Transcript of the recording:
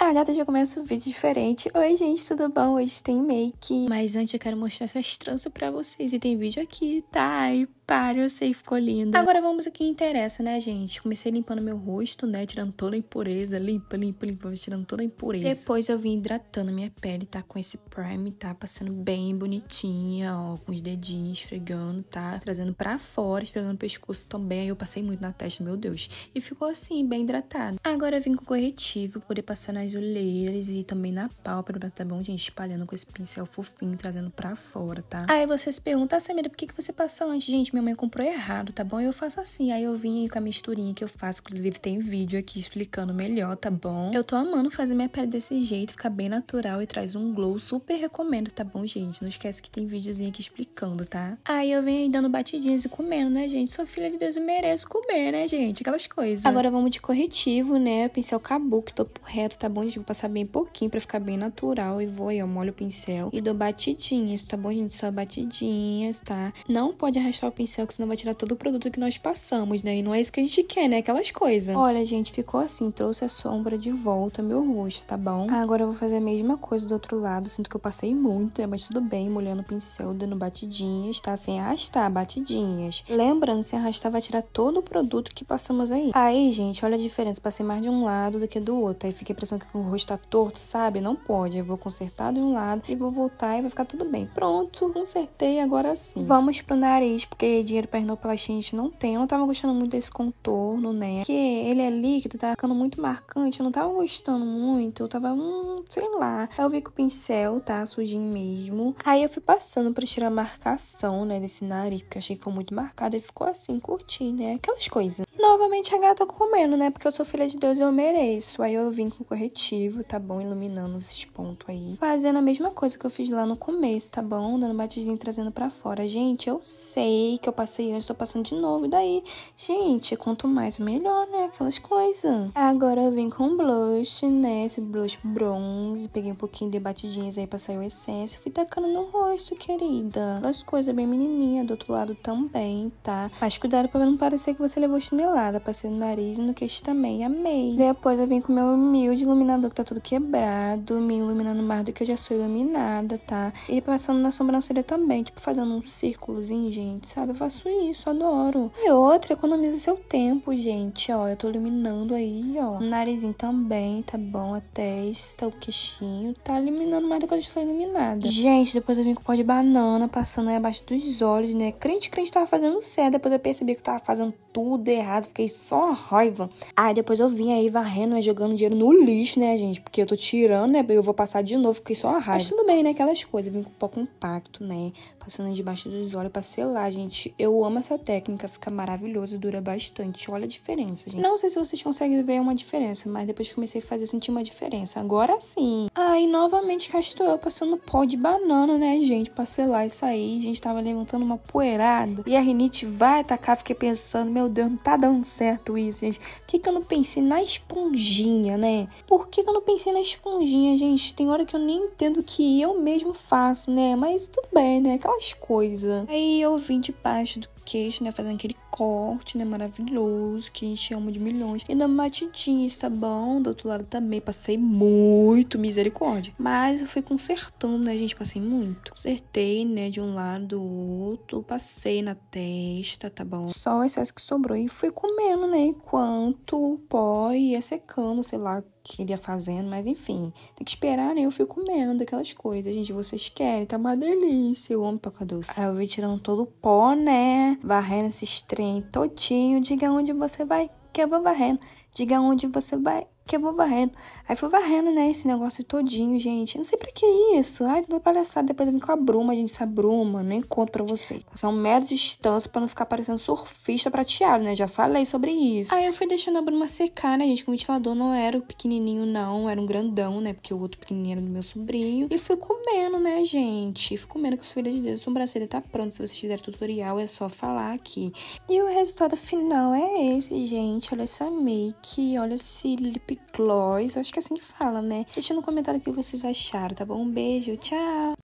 Ah, gata, já começa um vídeo diferente. Oi, gente, tudo bom? Hoje tem make. Mas antes eu quero mostrar essas tranças pra vocês. E tem vídeo aqui, tá? E eu sei, ficou linda. Agora vamos ao que interessa, né, gente? Comecei limpando meu rosto, né? Tirando toda a impureza. Limpa, limpa, limpa, tirando toda a impureza. Depois eu vim hidratando minha pele, tá? Com esse prime, tá? Passando bem bonitinha, ó. Com os dedinhos, esfregando, tá? Trazendo pra fora, esfregando o pescoço também. Aí eu passei muito na testa, meu Deus. E ficou assim, bem hidratado. Agora eu vim com corretivo, poder passar nas olheiras e também na pálpebra, tá bom, gente? Espalhando com esse pincel fofinho, trazendo pra fora, tá? Aí você se pergunta, ah, Samira, por que, que você passou antes, gente? minha mãe comprou errado, tá bom? Eu faço assim. Aí eu vim com a misturinha que eu faço, inclusive tem vídeo aqui explicando melhor, tá bom? Eu tô amando fazer minha pele desse jeito, fica bem natural e traz um glow. Super recomendo, tá bom, gente? Não esquece que tem videozinho aqui explicando, tá? Aí eu venho aí dando batidinhas e comendo, né, gente? Sou filha de Deus e mereço comer, né, gente? Aquelas coisas. Agora vamos de corretivo, né? Pincel kabuki, topo reto, tá bom? Gente, vou passar bem pouquinho pra ficar bem natural. E vou aí, eu molho o pincel e dou batidinhas, tá bom, gente? Só batidinhas, tá? Não pode arrastar o pincel comercial, que senão vai tirar todo o produto que nós passamos, né? E não é isso que a gente quer, né? Aquelas coisas. Olha, gente, ficou assim, trouxe a sombra de volta meu rosto, tá bom? Ah, agora eu vou fazer a mesma coisa do outro lado, sinto que eu passei muito, né? Mas tudo bem, molhando o pincel, dando batidinhas, tá? Sem arrastar, batidinhas. Lembrando, se arrastar vai tirar todo o produto que passamos aí. Aí, gente, olha a diferença, passei mais de um lado do que do outro. Aí fiquei a impressão que o rosto tá torto, sabe? Não pode. Eu vou consertar de um lado e vou voltar e vai ficar tudo bem. Pronto, consertei, agora sim. Vamos pro nariz, porque dinheiro pra rinoplastia, a gente não tem. Eu não tava gostando muito desse contorno, né? Porque ele é líquido, tá ficando muito marcante. Eu não tava gostando muito. Eu tava, hum, sei lá. Aí eu vi que o pincel tá sujinho mesmo. Aí eu fui passando pra tirar a marcação, né, desse nariz, porque eu achei que ficou muito marcado. E ficou assim, curti, né? Aquelas coisas. Novamente a gata comendo, né? Porque eu sou filha de Deus e eu mereço. Aí eu vim com corretivo, tá bom? Iluminando esses pontos aí. Fazendo a mesma coisa que eu fiz lá no começo, tá bom? Dando batidinha e trazendo pra fora. Gente, eu sei que que eu passei antes, tô passando de novo. E daí, gente, quanto mais melhor, né? Aquelas coisas. Agora eu vim com blush, né? Esse blush bronze. Peguei um pouquinho de batidinhas aí pra sair o excesso, Fui tacando no rosto, querida. Aquelas coisas bem menininha, do outro lado também, tá? Mas cuidado pra não parecer que você levou chinelada. Passei no nariz e no queixo também. Amei. Depois eu vim com meu humilde iluminador que tá tudo quebrado. Me iluminando mais do que eu já sou iluminada, tá? E passando na sobrancelha também. Tipo, fazendo um círculozinho, gente, sabe? faço isso, adoro. E outra, economiza seu tempo, gente. Ó, eu tô eliminando aí, ó. O narizinho também, tá bom? A testa, o queixinho. Tá eliminando mais do que eu já estou eliminada. Gente, depois eu vim com pó de banana, passando aí abaixo dos olhos, né? Crente, crente tava fazendo certo. Depois eu percebi que eu tava fazendo tudo errado. Fiquei só raiva. Aí depois eu vim aí varrendo, né? Jogando dinheiro no lixo, né, gente? Porque eu tô tirando, né? Eu vou passar de novo. Fiquei só raiva. Mas tudo bem, né? Aquelas coisas. Vim com pó compacto, né? Passando aí debaixo dos olhos pra selar, gente Gente, eu amo essa técnica, fica maravilhoso, dura bastante. Olha a diferença, gente. Não sei se vocês conseguem ver uma diferença, mas depois que comecei a fazer, eu senti uma diferença. Agora sim. Aí, ah, novamente, cá estou eu passando pó de banana, né, gente? Passei selar isso aí, A gente tava levantando uma poeirada. E a rinite vai atacar. Fiquei pensando, meu Deus, não tá dando certo isso, gente. Por que, que eu não pensei na esponjinha, né? Por que, que eu não pensei na esponjinha, gente? Tem hora que eu nem entendo o que eu mesmo faço, né? Mas tudo bem, né? Aquelas coisas. Aí eu vim de parte do queixo, né? Fazendo aquele corte, né? Maravilhoso, que a gente ama de milhões. E dá uma tá está bom. Do outro lado também, passei muito misericórdia. Mas eu fui consertando, né, gente? Passei muito. Consertei, né? De um lado, do outro. Passei na testa, tá bom? Só o excesso que sobrou. E fui comendo, né? Enquanto o pó ia secando, sei lá queria fazendo, mas enfim, tem que esperar, né? Eu fico comendo aquelas coisas, gente, vocês querem, tá uma delícia, eu amo paca doce. Aí eu vim tirando todo o pó, né? Varrendo esses trem todinho, diga onde você vai, que eu vou varrendo diga onde você vai, que eu vou varrendo. Aí fui varrendo, né, esse negócio todinho, gente. não sei pra que isso. Ai, toda palhaçada. Depois eu vim com a bruma, gente. Essa bruma, não encontro pra vocês. Passar um mero distância pra não ficar parecendo surfista prateado, né? Já falei sobre isso. Aí eu fui deixando a bruma secar, né, gente? Que o ventilador não era o pequenininho, não. Era um grandão, né? Porque o outro pequenininho era do meu sobrinho. E fui comendo, né, gente? Fui comendo com os filhos de Deus. O sobrancelha tá pronto. Se vocês quiserem tutorial, é só falar aqui. E o resultado final é esse, gente. Olha essa make aqui, olha esse lip gloss. Acho que é assim que fala, né? Deixa no comentário o que vocês acharam, tá bom? Um beijo, tchau!